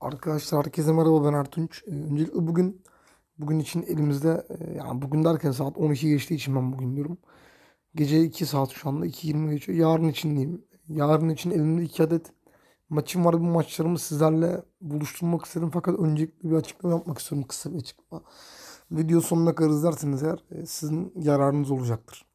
Arkadaşlar herkese merhaba ben Ertunç. Ee, öncelikle bugün bugün için elimizde e, yani bugün derken saat 12 geçtiği için ben bugün diyorum. Gece 2 saat şu anda 2.20 geçiyor. Yarın için diyeyim. Yarın için elimde 2 adet maçım var. Bu maçlarımı sizlerle buluşturmak istedim. Fakat öncelikle bir açıklama yapmak istiyorum. Kısa bir açıklama. Video sonuna kadar izlerseniz eğer e, sizin yararınız olacaktır.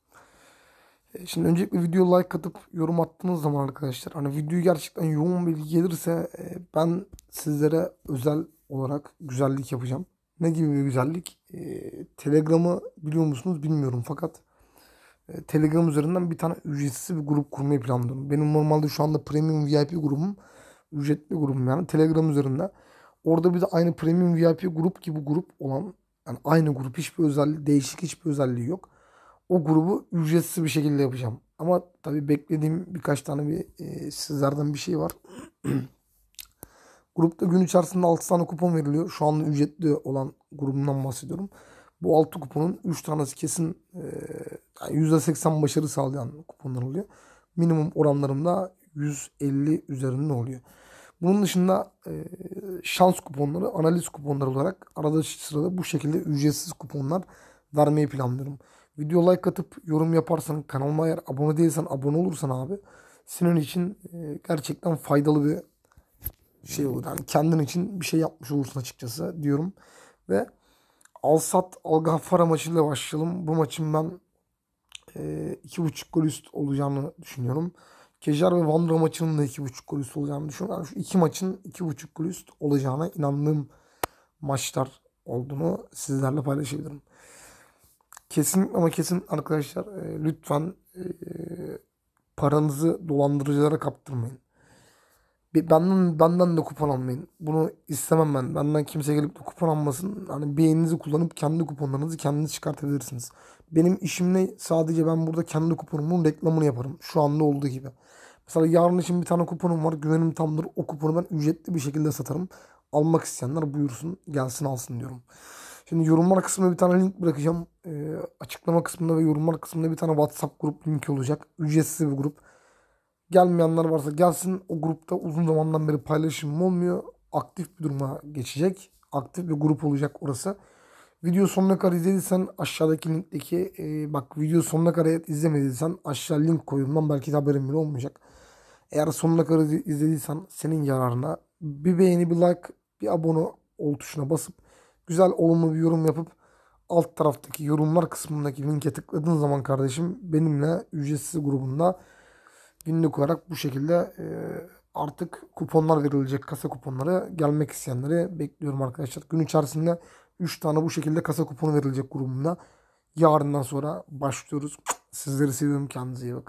E, şimdi öncelikle video like atıp yorum attığınız zaman arkadaşlar hani video gerçekten yoğun bilgi gelirse ben sizlere özel olarak güzellik yapacağım. Ne gibi bir güzellik? E, Telegram'ı biliyor musunuz bilmiyorum fakat e, Telegram üzerinden bir tane ücretsiz bir grup kurmayı planlıyorum. Benim normalde şu anda Premium VIP grubum ücretli grubum yani Telegram üzerinde. Orada bir de aynı Premium VIP grup gibi grup olan yani aynı grup hiçbir özelliği değişik hiçbir özelliği yok. O grubu ücretsiz bir şekilde yapacağım. Ama tabii beklediğim birkaç tane bir e, sizlerden bir şey var. Grupta gün içerisinde 6 tane kupon veriliyor. Şu anda ücretli olan grubundan bahsediyorum. Bu 6 kuponun 3 tanesi kesin e, yani %80 başarı sağlayan kuponlar oluyor. Minimum oranlarımda 150 üzerinde oluyor. Bunun dışında şans kuponları, analiz kuponları olarak arada sırada bu şekilde ücretsiz kuponlar vermeyi planlıyorum. Video like atıp yorum yaparsan, kanalıma eğer abone değilsen abone olursan abi senin için gerçekten faydalı bir şey olur. Yani kendin için bir şey yapmış olursun açıkçası diyorum. Ve Alsat Algaffara maçıyla başlayalım. Bu maçın ben e, iki buçuk gol üst olacağını düşünüyorum. Kejar ve Vandra maçının da iki buçuk gol üst olacağını düşünüyorum. Yani şu iki maçın iki buçuk gol üst olacağına inandığım maçlar olduğunu sizlerle paylaşabilirim. Kesin ama kesin arkadaşlar e, lütfen e, paranızı dolandırıcılara kaptırmayın. Bir, benden benden de kupon almayın. Bunu istemem ben. Benden kimse gelip de kupon almasın. Hani beyninizi kullanıp kendi kuponlarınızı kendiniz çıkartabilirsiniz. Benim işim ne? Sadece ben burada kendi kuponumun reklamını yaparım. Şu anda olduğu gibi. Mesela yarın için bir tane kuponum var. Güvenim tamdır. O kuponu ben ücretli bir şekilde satarım. Almak isteyenler buyursun gelsin alsın diyorum. Şimdi yorumlar kısmına bir tane link bırakacağım. Ee, açıklama kısmında ve yorumlar kısmında bir tane WhatsApp grup linki olacak. Ücretsiz bir grup. Gelmeyenler varsa gelsin. O grupta uzun zamandan beri paylaşım olmuyor. Aktif bir duruma geçecek. Aktif bir grup olacak orası. Video sonuna kadar izlediysen aşağıdaki linkteki e, bak video sonuna kadar izlemediysen aşağı link koyulmam belki de haberin bile olmayacak. Eğer sonuna kadar izlediysen senin yararına bir beğeni bir like bir abone ol tuşuna basıp güzel olumlu bir yorum yapıp alt taraftaki yorumlar kısmındaki linke tıkladığın zaman kardeşim benimle ücretsiz grubunda günlük olarak bu şekilde e, artık kuponlar verilecek. Kasa kuponları gelmek isteyenleri bekliyorum arkadaşlar. Gün içerisinde 3 tane bu şekilde kasa kuponu verilecek grubunda. Yarından sonra başlıyoruz. Sizleri seviyorum. Kendinize iyi bakın.